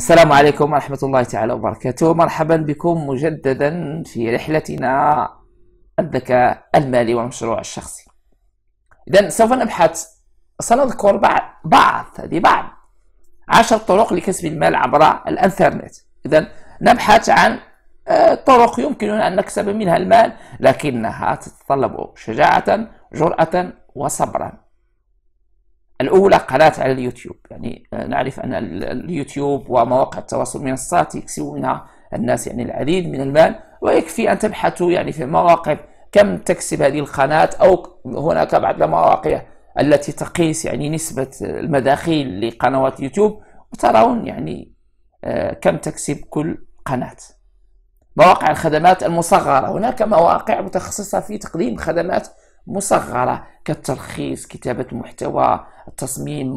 السلام عليكم ورحمة الله تعالى وبركاته مرحبا بكم مجددا في رحلتنا الذكاء المالي والمشروع الشخصي إذا سوف نبحث سنذكر بعض بعض هذه بعض عشر طرق لكسب المال عبر الانترنت إذا نبحث عن آه، طرق يمكننا أن نكسب منها المال لكنها تتطلب شجاعة جرأة وصبرا الأولى قناة على اليوتيوب يعني آه، نعرف أن اليوتيوب ومواقع التواصل المنصات يكسب منها الناس يعني العديد من المال ويكفي أن تبحثوا يعني في المواقع كم تكسب هذه القناة أو هناك بعض المواقع التي تقيس يعني نسبة المداخيل لقنوات يوتيوب وترون يعني آه، كم تكسب كل قناة مواقع الخدمات المصغرة هناك مواقع متخصصة في تقديم خدمات مصغرة كالترخيص كتابة محتوى التصميم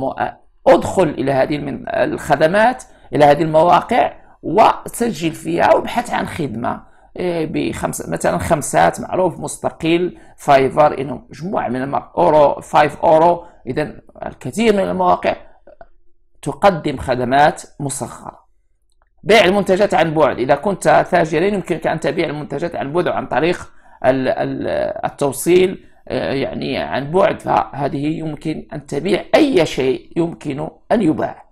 ادخل إلى هذه الخدمات إلى هذه المواقع وسجل فيها وابحث عن خدمة إيه، بخمسة مثلا خمسات معروف مستقل فايفر إنه مجموعة من أورو فايف أورو إذا الكثير من المواقع تقدم خدمات مصغرة بيع المنتجات عن بعد إذا كنت تاجرا يمكنك أن تبيع المنتجات عن بعد عن طريق التوصيل آه، يعني عن بعد فهذه يمكن أن تبيع أي شيء يمكن أن يباع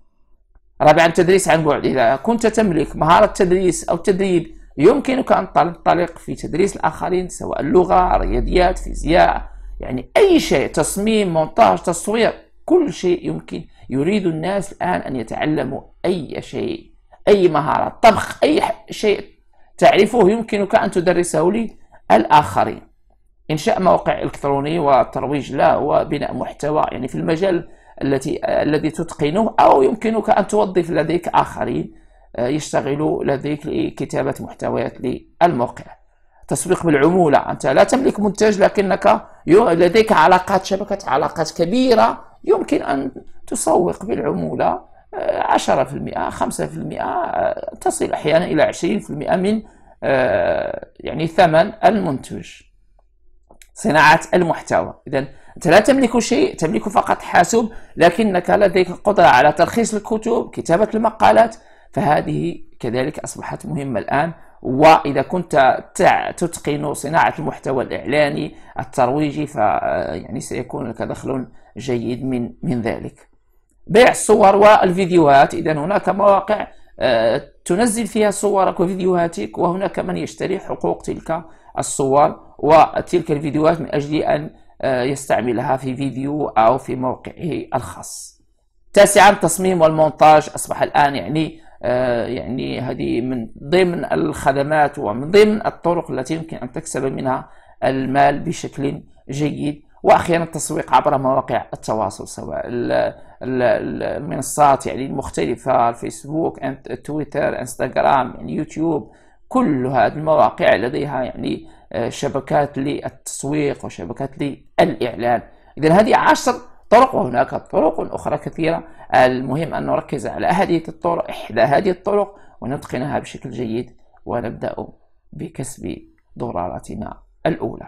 رابعا تدريس عن بعد إذا كنت تملك مهارة تدريس أو تدريب يمكنك أن تنطلق في تدريس الآخرين سواء اللغة رياضيات فيزياء يعني أي شيء تصميم مونتاج تصوير كل شيء يمكن يريد الناس الآن أن يتعلموا أي شيء أي مهارة طبخ أي شيء تعرفه يمكنك أن تدرسه للآخرين إنشاء موقع إلكتروني والترويج له وبناء محتوى يعني في المجال التي الذي تتقنه أو يمكنك أن توظف لديك آخرين آه، يشتغلوا لديك لكتابة محتويات للموقع تسويق بالعمولة أنت لا تملك منتج لكنك لديك علاقات شبكة علاقات كبيرة يمكن أن تسوق بالعمولة 10% آه، 5% آه، تصل أحيانا إلى 20% من يعني ثمن المنتج صناعة المحتوى إذا أنت لا تملك شيء تملك فقط حاسوب لكنك لديك قدرة على تلخيص الكتب كتابة المقالات فهذه كذلك أصبحت مهمة الآن وإذا كنت تتقن صناعة المحتوى الإعلاني الترويجي فيعني سيكون لك دخل جيد من من ذلك بيع الصور والفيديوهات إذا هناك مواقع آه، تنزل فيها صورك وفيديوهاتك وهناك من يشتري حقوق تلك الصور وتلك الفيديوهات من أجل أن آه، يستعملها في فيديو أو في موقعه الخاص تاسعا التصميم والمونتاج أصبح الآن يعني آه، يعني هذه من ضمن الخدمات ومن ضمن الطرق التي يمكن أن تكسب منها المال بشكل جيد وأخيرا التسويق عبر مواقع التواصل سواء المنصات يعني المختلفة الفيسبوك تويتر انستغرام يعني يوتيوب كل هذه المواقع لديها يعني آه، شبكات للتسويق وشبكات للإعلان إذا هذه عشر طرق وهناك طرق أخرى كثيرة المهم أن نركز على هذه الطرق إحدى هذه الطرق ونتقنها بشكل جيد ونبدأ بكسب ضرارتنا الأولى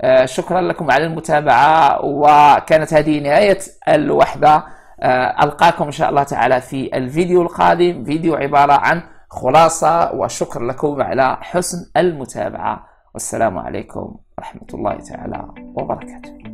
آه، شكرا لكم على المتابعة وكانت هذه نهاية الوحدة آه، ألقاكم إن شاء الله تعالى في الفيديو القادم فيديو عبارة عن خلاصة وشكر لكم على حسن المتابعة والسلام عليكم ورحمة الله تعالى وبركاته